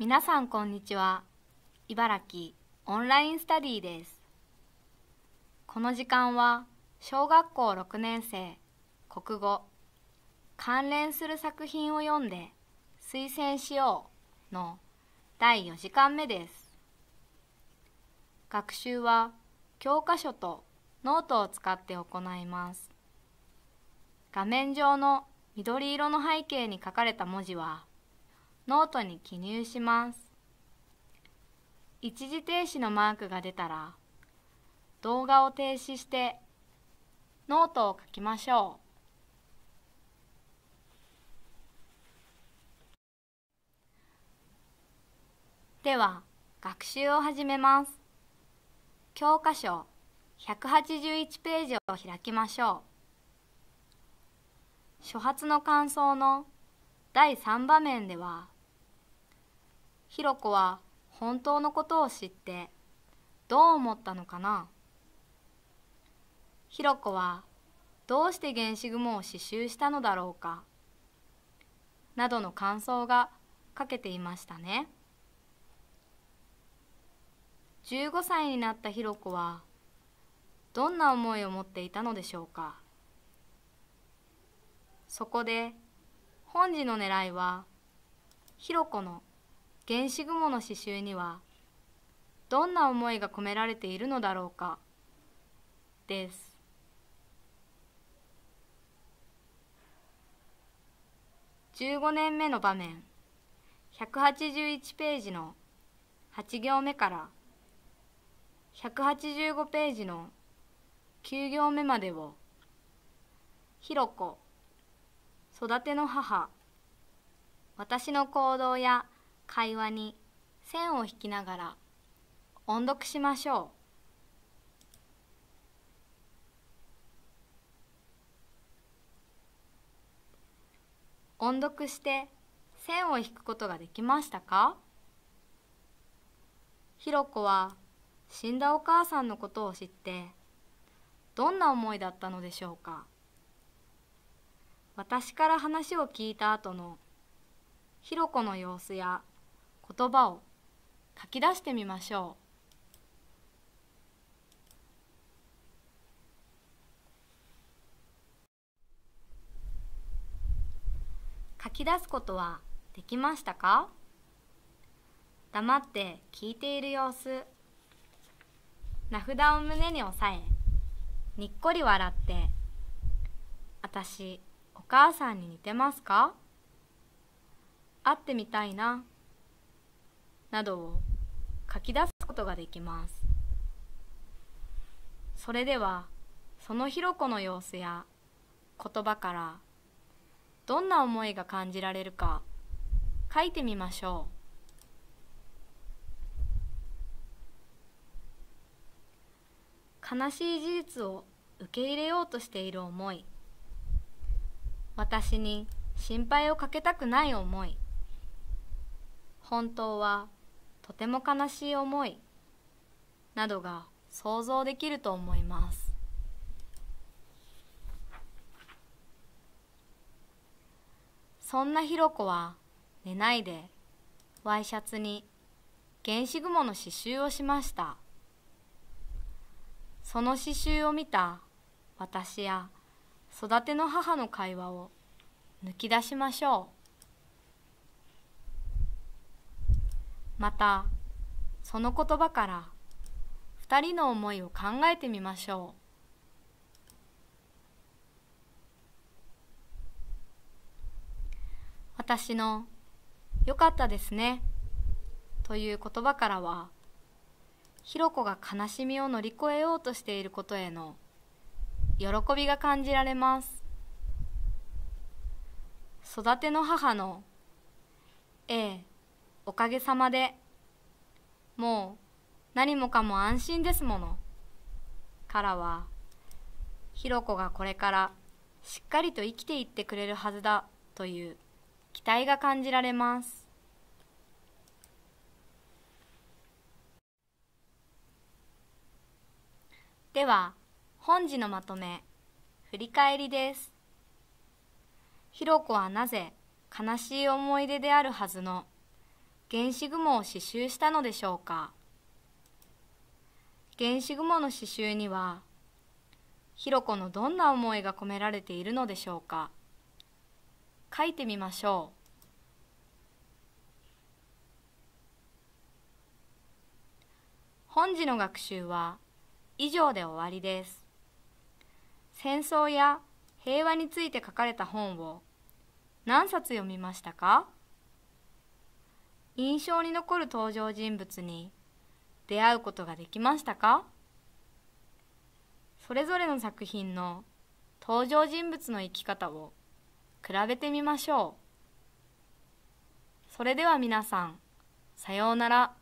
皆さんこんにちは茨城オンラインスタディですこの時間は小学校6年生国語関連する作品を読んで推薦しようの第4時間目です学習は教科書とノートを使って行います画面上の緑色の背景に書かれた文字はノートに記入します。一時停止のマークが出たら、動画を停止してノートを書きましょう。では、学習を始めます。教科書181ページを開きましょう。初発の感想の第3場面では、ひろこは本当のことを知ってどう思ったのかなひろこはどうして原子雲を刺繍したのだろうかなどの感想が書けていましたね15歳になったひろこはどんな思いを持っていたのでしょうかそこで本次の狙いはひろこの「原子雲の刺繍にはどんな思いが込められているのだろうかです15年目の場面181ページの8行目から185ページの9行目までを「ひろこ育ての母私の行動や会話に線を引きながら音読しましょう。音読して線を引くことができましたかひろこは死んだお母さんのことを知ってどんな思いだったのでしょうか私から話を聞いた後のひろこの様子や言葉を書き出してみましょう。書き出すことはできましたか黙って聞いている様子名札を胸に押さえにっこり笑って「私お母さんに似てますか?」会ってみたいななどを書き出すことができます。それではそのひろこの様子や言葉からどんな思いが感じられるか書いてみましょう。悲しい事実を受け入れようとしている思い私に心配をかけたくない思い本当はとても悲しい思いなどが想像できると思いますそんなひろこは寝ないでワイシャツに原子雲の刺繍をしましたその刺繍を見た私や育ての母の会話を抜き出しましょう。またその言葉から2人の思いを考えてみましょう私の「よかったですね」という言葉からはひろこが悲しみを乗り越えようとしていることへの喜びが感じられます育ての母の「ええおかげさまで、もう何もかも安心ですもの。からは、ひろこがこれからしっかりと生きていってくれるはずだという期待が感じられます。では、本日のまとめ、振り返りです。ひろこはなぜ悲しい思い出であるはずの原子雲を刺繍したのでしょうか原子雲の刺繍にはひろこのどんな思いが込められているのでしょうか書いてみましょう本次の学習は以上で終わりです。戦争や平和について書かれた本を何冊読みましたか印象に残る登場人物に出会うことができましたかそれぞれの作品の登場人物の生き方を比べてみましょう。それでは皆さん、さようなら。